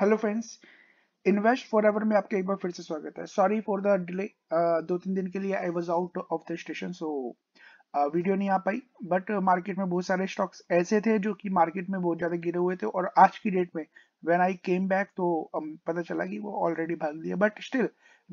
hello friends Invest Forever में आपका एक बार फिर से स्वागत है सॉरी फॉर द डिले दो तीन दिन के लिए I was out of the station so video नहीं आ पाई बट मार्केट में बहुत सारे स्टॉक्स ऐसे थे जो कि मार्केट में बहुत ज़्यादा गिरे हुए थे और आज की डेट में वेन आई केम बैक तो um, पता चला कि वो ऑलरेडी भाग लिया but still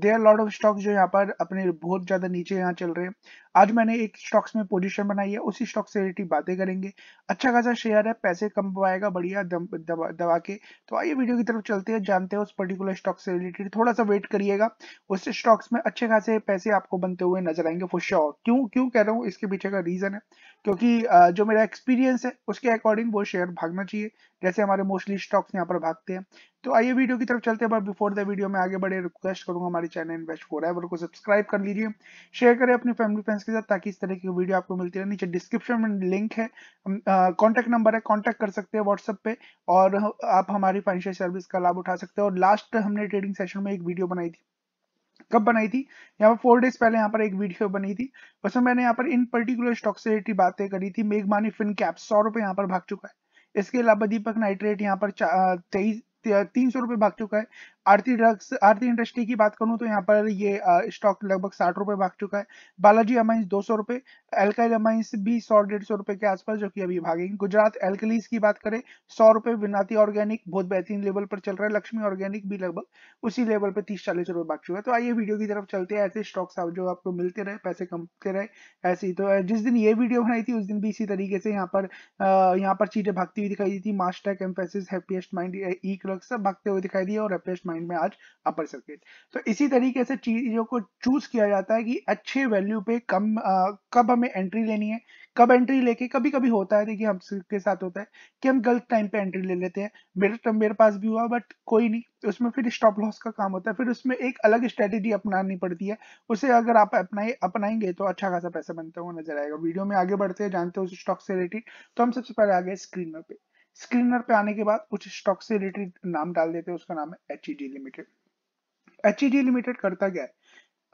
they are lot of stocks जो यहाँ पर अपने बहुत ज़्यादा नीचे यहाँ चल रहे हैं आज मैंने एक स्टॉक्स में पोजीशन बनाई है उसी स्टॉक से रिलेटेड बातें करेंगे अच्छा खासा शेयर है पैसे कम पाएगा बढ़िया दम, दबा के तो आइए वीडियो की तरफ चलते हैं जानते हैं उस पर्टिकुलर स्टॉक से रिलेटेड थोड़ा सा वेट करिएगा उस स्टॉक्स में अच्छे खासे पैसे आपको बनते हुए नजर आएंगे फॉर श्योर क्यों क्यों कह रहा हूँ इसके पीछे का रीज़न है क्योंकि जो मेरा एक्सपीरियंस है उसके अकॉर्डिंग वो शेयर भागना चाहिए जैसे हमारे मोस्टली स्टॉक्स यहाँ पर भागते हैं तो आइए वीडियो की तरफ चलते हैं बिफोर द वीडियो में आगे बढ़े रिक्वेस्ट करूंगा हमारे चैनल इन्वेस्ट फोर एवर को सब्सक्राइब कर लीजिए शेयर करें अपने फैमिली फ्रेंड्स के साथ ताकि इस तरह की वीडियो आपको मिलती रहे नीचे डिस्क्रिप्शन में लिंक है कॉन्टैक्ट नंबर है कॉन्टैक्ट कर सकते हैं व्हाट्सएप पे और आप हमारी फाइनेंशियल सर्विस का लाभ उठा सकते हैं और लास्ट हमने ट्रेडिंग सेशन में एक वीडियो बनाई थी कब बनाई थी यहाँ पर फोर डेज पहले यहाँ पर एक वीडियो बनी थी वैसे मैंने यहाँ पर इन पर्टिकुलर स्टॉक से रिलेटेड बातें करी थी मेघमानी फिन कैप सौ रुपए यहाँ पर भाग चुका है इसके अलावा दीपक नाइट्रेट यहाँ पर तेईस तीन सौ रुपए भाग चुका है आरती ड्रग्स आरती इंडस्ट्री की बात करूं तो यहाँ पर ये स्टॉक लगभग साठ रुपए भाग चुका है बालाजी अमाइंस दो सौ रुपए एल्काइल अमाइंस भी सौ डेढ़ सौ रुपए के आसपास जो कि अभी भागेंगे गुजरात एल्कलीस की बात करें सौ रुपए विनाती ऑर्गेनिक बहुत बेहतरीन लेवल पर चल रहा है लक्ष्मी ऑर्गेनिक भी लगभग उसी लेवल पर तीस चालीस रुपए भाग चुका है तो आइए वीडियो की तरफ चलते हैं ऐसे स्टॉक्स जो आपको मिलते रहे पैसे कमते रहे ऐसे ही तो जिस दिन ये वीडियो बनाई थी उस दिन भी इसी तरीके से यहाँ पर यहाँ पर चीजें भागती हुई दिखाई दी थी मास्टेक एम्फेसिस हैप्पीएस्ट माइंड ई सब भागते हुए दिखाई दिए और हैप्पीएस्ट माइंड माइंड में आज अपर सर्किट तो इसी तरीके से चीज़ों को चूज किया जाता है कि अच्छे वैल्यू पे कम आ, कब हमें एंट्री लेनी है कब एंट्री लेके कभी कभी होता है देखिए हम के साथ होता है कि हम गलत टाइम पे एंट्री ले लेते हैं मेरे तो मेरे पास भी हुआ बट कोई नहीं उसमें फिर स्टॉप लॉस का काम होता है फिर उसमें एक अलग स्ट्रेटेजी अपनानी पड़ती है उसे अगर आप अपनाए अपनाएंगे तो अच्छा खासा पैसा बनता हुआ नजर आएगा वीडियो में आगे बढ़ते हैं जानते हैं उस स्टॉक से रिलेटेड तो हम सबसे पहले आगे स्क्रीन में पे स्क्रीनर पे आने के बाद कुछ स्टॉक से रिलेटेड नाम डाल देते हैं उसका नाम है एच लिमिटेड एच लिमिटेड करता क्या है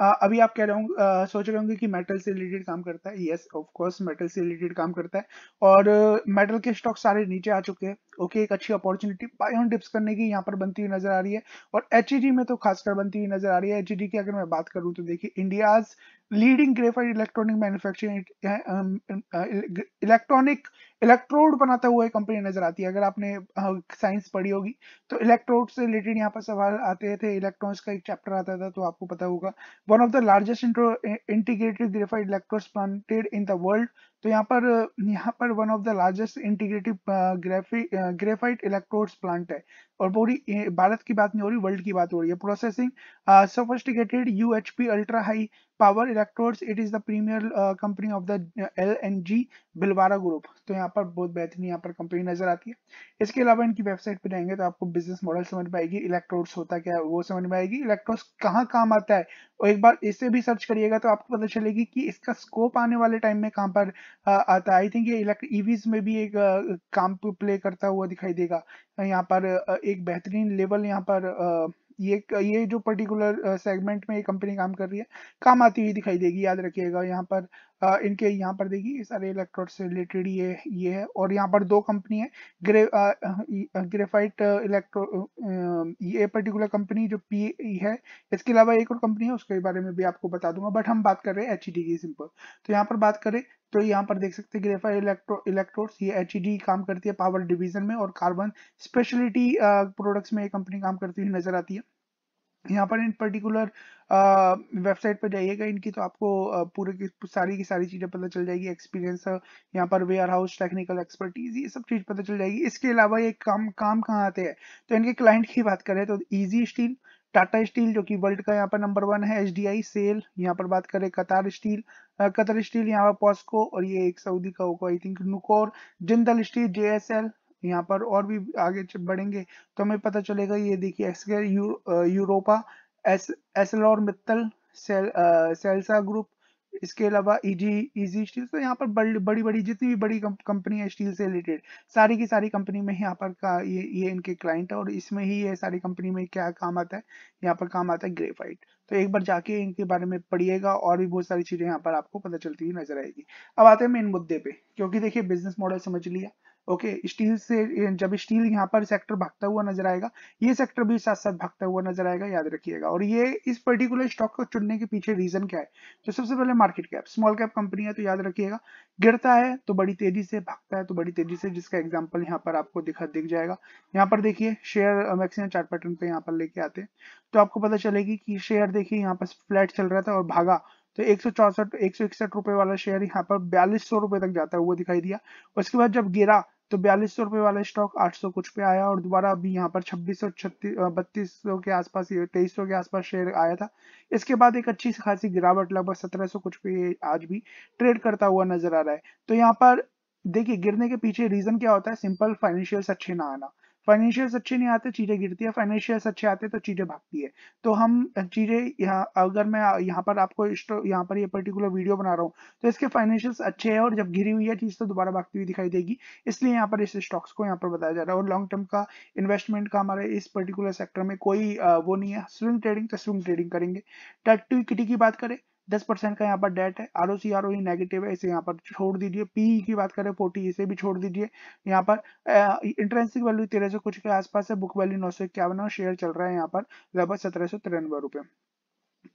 Uh, अभी आप कह रहे होंगे सोच रहे होंगे कि मेटल से रिलेटेड काम करता है यस ऑफ कोर्स मेटल से रिलेटेड काम करता है और मेटल uh, के स्टॉक सारे नीचे आ चुके हैं ओके एक अच्छी अपॉर्चुनिटी बाय ऑन डिप्स करने की यहाँ पर बनती हुई नजर आ रही है और एच e में तो खासकर बनती हुई नजर आ रही है एच e की अगर मैं बात करूँ तो देखिए India leading graphite electronic manufacturing electronic electrode बनाता हुआ कंपनी नजर आती है अगर आपने साइंस पढ़ी होगी तो इलेक्ट्रोड से रिलेटेड यहाँ पर सवाल आते थे इलेक्ट्रॉन्स का एक चैप्टर आता था तो आपको पता होगा one of the largest integrated graphite electrode planted in the world तो यहाँ पर यहाँ पर one of the largest integrative graphite electrodes plant है और पूरी भारत की बात नहीं हो रही वर्ल्ड की बात हो रही है processing sophisticated U H P ultra high power electrodes it is the premier company of the L N J Bhilwara group तो यहाँ पर बहुत बेहतरीन यहाँ पर कंपनी नजर आती है इसके अलावा इनकी वेबसाइट पर जाएंगे तो आपको बिजनेस मॉडल समझ में आएगी इलेक्ट्रोड्स होता क्या है वो समझ में आएगी इलेक्ट्रोड्स कहाँ काम आता है और एक बार इसे भी सर्च करिएगा तो आपको पता चलेगी कि इसका स्कोप आने वाले टाइम में कहाँ पर आता है आई थिंक ये इलेक्ट्रिक ईवीज e में भी एक काम प्ले करता हुआ दिखाई देगा यहाँ पर एक बेहतरीन लेवल यहाँ पर ये ये जो पर्टिकुलर सेगमेंट में ये कंपनी काम कर रही है काम आती हुई दिखाई देगी याद रखिएगा यहाँ पर इनके यहाँ पर देखिए ये सारे इलेक्ट्रोड से रिलेटेड ये ये है और यहाँ पर दो कंपनी है ग्रे ग्रेफाइट इलेक्ट्रो ये पर्टिकुलर कंपनी जो पी e है इसके अलावा एक और कंपनी है उसके बारे में भी आपको बता दूंगा बट हम बात कर रहे हैं एच e की सिंपल तो यहाँ पर बात करें तो यहाँ पर देख सकते हैं ग्रेफाइट इलेक्ट्रो इलेक्ट्रोड्स ये एच e काम करती है पावर डिवीजन में और कार्बन स्पेशलिटी प्रोडक्ट्स में ये कंपनी काम करती हुई नजर आती है यहाँ पर इन पर्टिकुलर वेबसाइट पर जाइएगा इनकी तो आपको पूरे की सारी की सारी चीज़ें पता चल जाएगी एक्सपीरियंस यहाँ पर वेयर हाउस टेक्निकल एक्सपर्टीज ये सब चीज़ पता चल जाएगी इसके अलावा ये काम काम कहाँ आते हैं तो इनके क्लाइंट की बात करें तो ईजी स्टील टाटा स्टील जो कि वर्ल्ड का यहाँ पर नंबर वन है एच सेल यहाँ पर बात करें कतार स्टील कतर स्टील यहाँ पर पॉस्को और ये एक सऊदी का होगा I think Nucor Jindal steel J यहाँ पर और भी आगे बढ़ेंगे तो हमें पता चलेगा ये देखिए एक्सगर यूरोपा एस एसलोर और मित्तल सेल, आ, सेल्सा ग्रुप इसके अलावा इजी इजी स्टील तो यहाँ पर बड़ी बड़ी बड़ी जितनी भी बड़ी कंपनी है स्टील से रिलेटेड सारी की सारी कंपनी में यहाँ पर का ये ये इनके क्लाइंट है और इसमें ही ये सारी कंपनी में क्या काम आता है यहाँ पर काम आता है ग्रेफाइट तो एक बार जाके इनके बारे में पढ़िएगा और भी बहुत सारी चीज़ें यहाँ पर आपको पता चलती हुई नजर आएगी अब आते हैं मेन मुद्दे पे क्योंकि देखिए बिजनेस मॉडल समझ लिया ओके okay, स्टील से जब स्टील यहाँ पर सेक्टर भागता हुआ नजर आएगा ये सेक्टर भी साथ साथ भागता हुआ नजर आएगा याद रखिएगा और ये इस पर्टिकुलर स्टॉक को चुनने के पीछे रीजन क्या है तो सबसे पहले market cap small cap company है तो याद रखिएगा गिरता है तो बड़ी तेजी से भागता है तो बड़ी तेजी से जिसका एग्जाम्पल यहाँ पर आपको दिखा दिख जाएगा यहाँ पर देखिए शेयर मैक्सिमम चार्ट पैटर्न पे यहाँ पर लेके आते हैं तो आपको पता चलेगी कि शेयर देखिए यहाँ पर फ्लैट चल रहा था और भागा तो एक सौ चौसठ एक सौ इकसठ रुपए वाला शेयर यहाँ पर बयालीस सौ रुपए तक जाता हुआ दिखाई दिया उसके बाद जब गिरा तो बयालीस सौ रुपए वाला स्टॉक 800 कुछ पे आया और दोबारा अभी यहाँ पर छब्बीस सौ छत्तीस बत्तीस सौ के आसपास तेईस सौ के आसपास शेयर आया था इसके बाद एक अच्छी खासी गिरावट लगभग सत्रह सौ कुछ पे आज भी ट्रेड करता हुआ नजर आ रहा है तो यहाँ पर देखिए गिरने के पीछे रीजन क्या होता है सिंपल फाइनेंशियल अच्छे ना आना फाइनेंशियल्स अच्छे नहीं आते चीजें गिरती है फाइनेंशियल्स अच्छे आते तो चीजें भागती है तो हम चीजें यहाँ अगर मैं यहाँ पर आपको तो, यहाँ पर ये यह पर्टिकुलर वीडियो बना रहा हूँ तो इसके फाइनेंशियल्स अच्छे है और जब घिरी हुई है चीज तो दोबारा भागती हुई दिखाई देगी इसलिए यहाँ पर इस स्टॉक्स को यहाँ पर बताया जा रहा है और लॉन्ग टर्म का इन्वेस्टमेंट का हमारे इस पर्टिकुलर सेक्टर में कोई वो नहीं है स्विंग ट्रेडिंग तो स्विंग ट्रेडिंग करेंगे टैक्टिविटी टू की बात करें दस परसेंट का यहाँ पर डेट है R O C R O negative है इसे यहाँ पर छोड़ दीजिए पीई e की बात करें फोर्टी इसे भी छोड़ दीजिए यहाँ पर इंटरेंसिक वैल्यू तेरह सौ कुछ के आसपास है बुक वैल्यू नौ सौ इक्यावन और शेयर चल रहा है यहाँ पर लगभग सत्रह सौ तिरानवे रुपए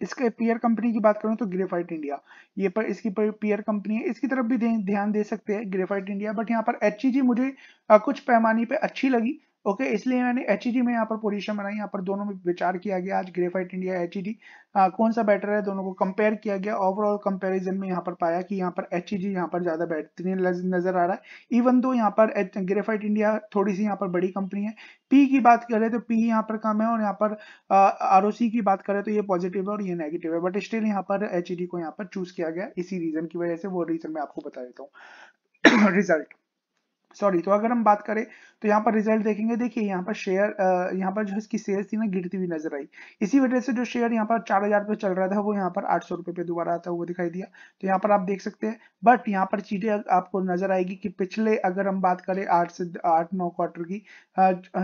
इसके पीयर कंपनी की बात करूं तो ग्रेफाइट इंडिया ये पर इसकी पर पीयर कंपनी है इसकी तरफ भी ध्यान दे सकते हैं ग्रेफाइट इंडिया बट यहाँ पर एच e मुझे कुछ पैमाने पे अच्छी लगी ओके okay, इसलिए मैंने एच में यहाँ पर पोजीशन बनाई यहाँ पर दोनों में विचार किया गया आज ग्रेफाइट इंडिया एच कौन सा बेटर है दोनों को कंपेयर किया गया ओवरऑल कंपैरिजन में यहाँ पर पाया कि यहाँ पर एच ई यहाँ पर ज्यादा बेहतरीन नजर आ रहा है इवन दो यहाँ पर ग्रेफाइट इंडिया थोड़ी सी यहाँ पर बड़ी कंपनी है पी की बात करें तो पी यहाँ पर कम है और यहाँ पर आर की बात करें तो ये पॉजिटिव है और ये नेगेटिव है बट स्टिल यहाँ पर एच को यहाँ पर चूज किया गया इसी रीजन की वजह से वो रीजन मैं आपको बता देता हूँ रिजल्ट सॉरी तो अगर हम बात करें तो यहाँ पर रिजल्ट देखेंगे देखिए यहाँ पर शेयर यहाँ पर जो इसकी सेल्स थी ना गिरती हुई नजर आई इसी वजह से जो शेयर यहाँ पर चार हजार पे चल रहा था वो यहाँ पर आठ सौ रुपए पे दोबारा आता हुआ दिखाई दिया तो यहाँ पर आप देख सकते हैं बट यहाँ पर चीजें आपको नजर आएगी कि पिछले अगर हम बात करें आठ से आठ नौ क्वार्टर की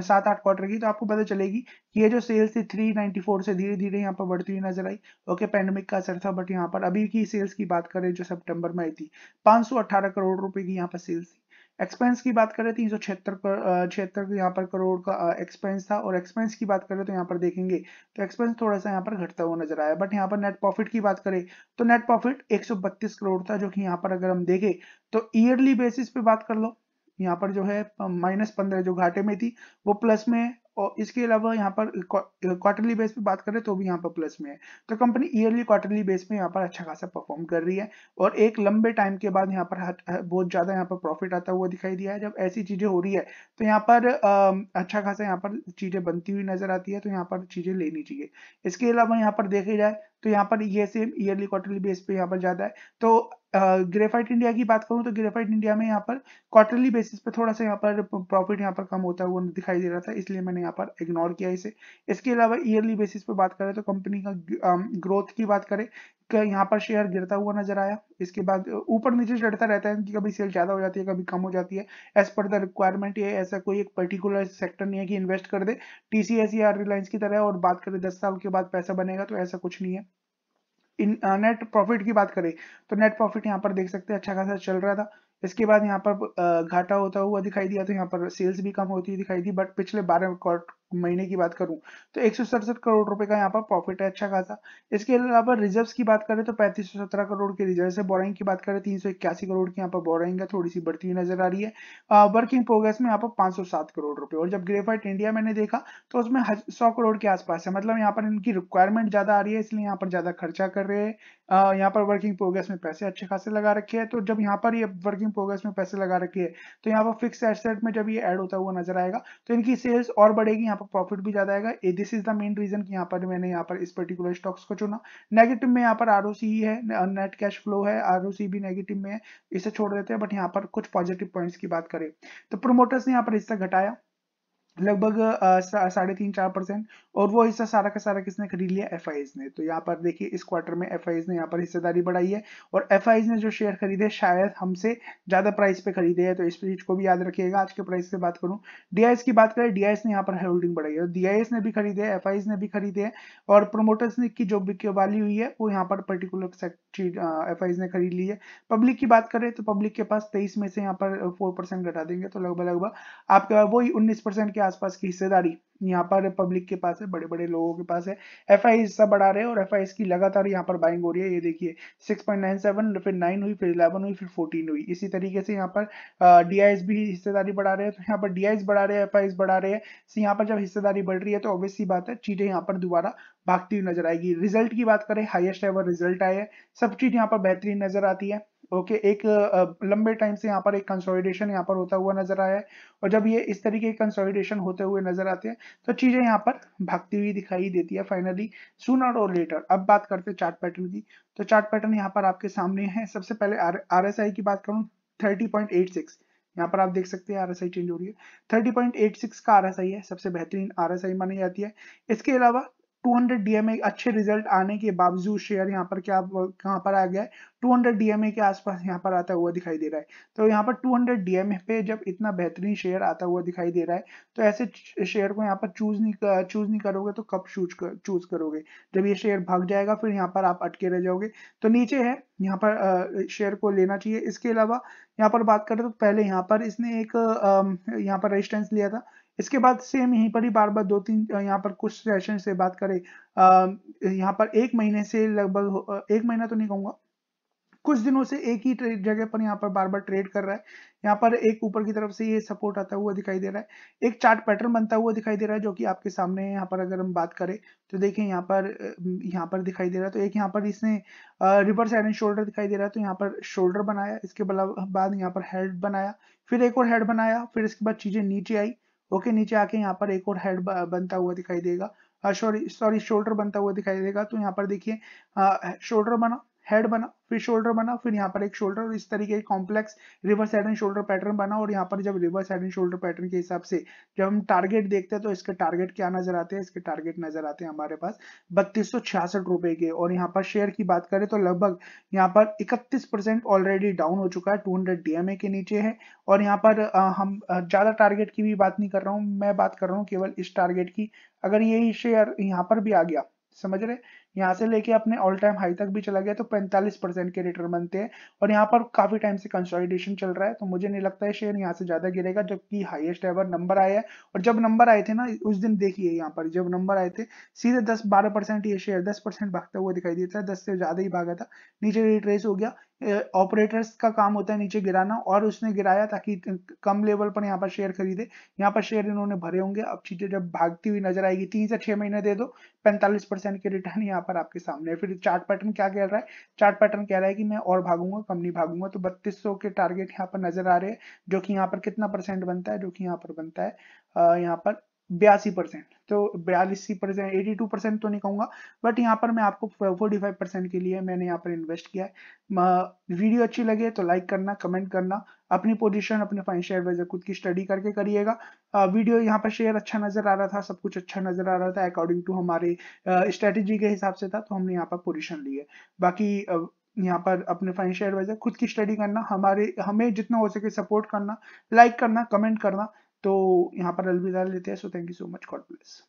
सात आठ क्वार्टर की तो आपको पता चलेगी कि ये जो सेल्स थी थ्री नाइनटी फोर से धीरे धीरे यहाँ पर बढ़ती हुई नजर आई ओके पैंडमिक का असर था बट यहाँ पर अभी की सेल्स की बात करें जो सेप्टेम्बर में आई थी पांच सौ अठारह करोड़ रुपए की यहाँ पर सेल्स थी एक्सपेंस की बात करें तीन सौ छिहत्तर छिहत्तर यहाँ पर करोड़ का एक्सपेंस था और एक्सपेंस की बात करें तो यहाँ पर देखेंगे तो एक्सपेंस थोड़ा सा यहाँ पर घटता हुआ नजर आया बट यहाँ पर नेट प्रॉफिट की बात करें तो नेट प्रॉफिट 132 करोड़ था जो कि यहाँ पर अगर हम देखें तो ईयरली बेसिस पे बात कर लो यहाँ पर जो है माइनस पंद्रह जो घाटे में थी वो प्लस में और इसके अलावा यहाँ पर क्वार्टरली बेस पे बात करें तो भी यहाँ पर प्लस में है तो कंपनी ईयरली क्वार्टरली बेस पे यहाँ पर अच्छा खासा परफॉर्म कर रही है और एक लंबे टाइम के बाद यहाँ पर बहुत ज़्यादा यहाँ पर प्रॉफिट आता हुआ दिखाई दिया है जब ऐसी चीज़ें हो रही है तो यहाँ पर अच्छा खासा यहाँ पर चीज़ें बनती हुई नजर आती है तो यहाँ पर चीज़ें लेनी चाहिए इसके अलावा यहाँ पर देखे जाए तो यहाँ पर ये सेम ईयरली क्वार्टरली बेस पे यहाँ पर ज्यादा है तो ग्रेफाइट इंडिया की बात करूँ तो ग्रेफाइट इंडिया में यहाँ पर क्वार्टरली बेसिस पे थोड़ा सा यहाँ पर प्रॉफिट यहाँ पर कम होता हुआ दिखाई दे रहा था इसलिए मैंने यहाँ पर इग्नोर किया इसे इसके अलावा ईयरली बेसिस पे बात करें तो कंपनी का ग्रोथ की बात करें यहाँ पर शेयर गिरता हुआ नजर आया इसके बाद ऊपर नीचे चढ़ता रहता है कि कभी सेल ज्यादा हो जाती है कभी कम हो जाती है एज पर द रिक्वायरमेंट ये ऐसा कोई एक पर्टिकुलर सेक्टर नहीं है कि इन्वेस्ट कर दे टीसीएस या रिलायंस की तरह और बात करें दस साल के बाद पैसा बनेगा तो ऐसा कुछ नहीं है इन नेट प्रॉफिट की बात करें तो नेट प्रॉफिट यहाँ पर देख सकते हैं अच्छा खासा चल रहा था इसके बाद यहाँ पर घाटा होता हुआ दिखाई दिया तो यहाँ पर सेल्स भी कम होती हुई दिखाई दी बट पिछले बारह महीने की बात करूं तो एक करोड़ रुपए का यहाँ पर प्रॉफिट है अच्छा खासा इसके अलावा रिजर्व्स की बात करें तो पैंतीस करोड़ के रिजर्व से बोरिंग की बात करें तीन करोड़ की यहाँ पर बोरिंग है थोड़ी सी बढ़ती हुई नजर आ रही है वर्किंग प्रोग्रेस में यहाँ पर पांच करोड़ रुपए और जब ग्रेफाइट इंडिया मैंने देखा तो उसमें सौ करोड़ के आसपास है मतलब यहाँ पर इनकी रिक्वायरमेंट ज्यादा आ रही है इसलिए यहाँ पर ज्यादा खर्चा कर रहे हैं यहाँ पर वर्किंग प्रोग्रेस में पैसे अच्छे खासे लगा रखे हैं तो जब यहाँ पर ये वर्किंग प्रोग्रेस में पैसे लगा रखे हैं तो यहाँ पर फिक्स एसेट में जब ये एड होता हुआ नजर आएगा तो इनकी सेल्स और बढ़ेगी यहाँ पर प्रॉफिट भी ज्यादा आएगा uh this is the main reason कि यहाँ पर मैंने यहाँ पर इस पर्टिकुलर स्टॉक्स को चुना नेगेटिव में यहाँ पर आर है नेट कैश फ्लो है आर भी नेगेटिव में है इसे छोड़ देते हैं बट यहाँ पर कुछ पॉजिटिव पॉइंट्स की बात करें तो प्रोमोटर्स ने यहाँ पर हिस्सा घटाया लगभग साढ़े तीन चार परसेंट और वो हिस्सा सारा का सारा किसने खरीद लिया एफ ने तो यहाँ पर देखिए इस क्वार्टर में एफ ने यहाँ पर हिस्सेदारी बढ़ाई है और एफ ने जो शेयर खरीदे शायद हमसे ज्यादा प्राइस पे खरीदे हैं तो इस चीज को भी याद रखिएगा आज के प्राइस से बात करूँ डीआईएस की बात करें डीआईएस ने यहाँ पर होल्डिंग बढ़ाई है डीआईएस ने भी खरीदे है एफ ने भी खरीदे है और प्रोमोटर्स ने की जो बिकवाली हुई है वो यहाँ पर पर्टिकुलर एफ एफ ने खरीद ली है पब्लिक की बात करें तो पब्लिक के पास तेईस में से यहाँ पर फोर घटा देंगे तो लगभग लगभग आपके वही उन्नीस के आसपास की हिस्सेदारी यहाँ पर पब्लिक के पास है बड़े बड़े लोगों के पास है एफ आई हिस्सा बढ़ा रहे हैं और एफ आई की लगातार यहाँ पर बाइंग हो रही है ये देखिए 6.97 फिर 9 हुई फिर 11 हुई फिर 14 हुई इसी तरीके से यहाँ पर डी uh, भी हिस्सेदारी बढ़ा रहे हैं तो यहाँ पर डी बढ़ा रहे हैं एफ बढ़ा रहे हैं यहाँ पर जब हिस्सेदारी बढ़ रही है तो ऑब्वियसली बात है चीटें यहाँ पर दोबारा भागती हुई नजर आएगी रिजल्ट की बात करें हाइएस्ट एवर रिजल्ट आए हैं सब चीज यहाँ पर बेहतरीन नजर आती है ओके एक लंबे टाइम से यहाँ पर एक कंसोलिडेशन यहाँ पर होता हुआ नजर आया है और जब ये इस तरीके के कंसोलिडेशन होते हुए नजर आते हैं तो चीजें यहाँ पर भागती हुई दिखाई देती है फाइनली सुनर और लेटर अब बात करते हैं चार्ट पैटर्न की तो चार्ट पैटर्न यहाँ पर आपके सामने है सबसे पहले आर एस आई की बात करूँ थर्टी पॉइंट एट सिक्स यहाँ पर आप देख सकते हैं आरएसआई चेंज हो रही है 30.86 का आरएसआई है सबसे बेहतरीन आरएसआई मानी जाती है इसके अलावा 200 डीएमए अच्छे रिजल्ट आने के बावजूद शेयर यहाँ पर क्या कहाँ पर आ गया है 200 डीएमए के आसपास यहाँ पर आता हुआ दिखाई दे रहा है तो यहाँ पर 200 डीएमए पे जब इतना बेहतरीन शेयर आता हुआ दिखाई दे रहा है तो ऐसे शेयर को यहाँ पर चूज नहीं चूज नहीं करोगे तो कब चूज कर, चूज करोगे जब ये शेयर भाग जाएगा फिर यहाँ पर आप अटके रह जाओगे तो नीचे है यहाँ पर शेयर को लेना चाहिए इसके अलावा यहाँ पर बात करें तो पहले यहाँ पर इसने एक यहाँ पर रजिस्टेंस लिया था इसके बाद सेम यहीं पर ही बार बार दो तीन यहाँ पर कुछ सेशन से बात करें यहाँ पर एक महीने से लगभग एक महीना तो नहीं कहूँगा कुछ दिनों से एक ही जगह पर यहाँ पर बार बार ट्रेड कर रहा है यहाँ पर एक ऊपर की तरफ से ये सपोर्ट आता हुआ दिखाई दे रहा है एक चार्ट पैटर्न बनता हुआ दिखाई दे रहा है जो कि आपके सामने यहाँ पर अगर हम बात करें तो देखिए यहाँ पर यहाँ पर दिखाई दे रहा है तो एक यहाँ पर इसने रिवर्स हेड एंड शोल्डर दिखाई दे रहा है तो यहाँ पर शोल्डर बनाया इसके बाद यहाँ पर हेड बनाया फिर एक और हेड बनाया फिर इसके बाद चीजें नीचे आई ओके नीचे आके यहाँ पर एक और हेड बनता हुआ दिखाई देगा सॉरी सॉरी शोल्डर बनता हुआ दिखाई देगा तो यहाँ पर देखिए शोल्डर बना हेड बना फिर शोल्डर बना फिर यहाँ पर एक शोल्डर और इस तरीके का complex reverse head and shoulder pattern बना और यहाँ पर जब reverse head and shoulder pattern के हिसाब से जब हम टारगेट देखते हैं तो इसके टारगेट क्या नजर आते हैं इसके टारगेट नजर आते हैं हमारे पास बत्तीस रुपए के और यहाँ पर शेयर की बात करें तो लगभग यहाँ पर इकतीस ऑलरेडी डाउन हो चुका है टू हंड्रेड के नीचे है और यहाँ पर हम ज्यादा टारगेट की भी बात नहीं कर रहा हूँ मैं बात कर रहा हूँ केवल इस टारगेट की अगर यही शेयर यहाँ पर भी आ गया समझ रहे यहाँ से लेके अपने ऑल टाइम हाई तक भी चला गया तो 45 परसेंट के रिटर्न बनते हैं और यहाँ पर काफी टाइम से कंसोलिडेशन चल रहा है तो मुझे नहीं लगता है शेयर यहाँ से ज्यादा गिरेगा जबकि हाईएस्ट एवर नंबर आया है और जब नंबर आए थे ना उस दिन देखिए यहाँ पर जब नंबर आए थे सीधे दस बारह परसेंट ये शेयर दस परसेंट भागता हुआ दिखाई देता है दस से ज्यादा ही भागा था नीचे रिट्रेस हो गया ऑपरेटर्स का काम होता है नीचे गिराना और उसने गिराया ताकि कम लेवल पर यहाँ पर शेयर खरीदे यहाँ पर शेयर इन्होंने भरे होंगे अब चीजें जब भागती हुई नजर आएगी तीन से छह महीने दे दो पैंतालीस परसेंट के रिटर्न यहाँ पर आपके सामने फिर चार्ट पैटर्न क्या कह रहा है चार्ट पैटर्न कह रहा है कि मैं और भागूंगा कम नहीं भागूंगा तो बत्तीस के टारगेट यहाँ पर नजर आ रहे हैं जो कि यहाँ पर कितना परसेंट बनता है जो कि यहाँ पर बनता है यहाँ पर बयासी परसेंट तो बयालीस परसेंट एटी टू परसेंट तो नहीं कहूंगा बट यहाँ पर मैं आपको फोर्टी फाइव परसेंट के लिए मैंने यहाँ पर इन्वेस्ट किया है वीडियो अच्छी लगे तो लाइक करना कमेंट करना अपनी पोजीशन अपने फाइनेंशियल एडवाइजर खुद की स्टडी करके करिएगा वीडियो यहाँ पर शेयर अच्छा नजर आ रहा था सब कुछ अच्छा नजर आ रहा था अकॉर्डिंग टू हमारे स्ट्रेटेजी के हिसाब से था तो हमने यहाँ पर पोजिशन ली है बाकी यहाँ पर अपने फाइनेंशियल एडवाइजर खुद की स्टडी करना हमारे हमें जितना हो सके सपोर्ट करना लाइक करना कमेंट करना तो यहाँ पर अलविदा लेते हैं so thank you so much God bless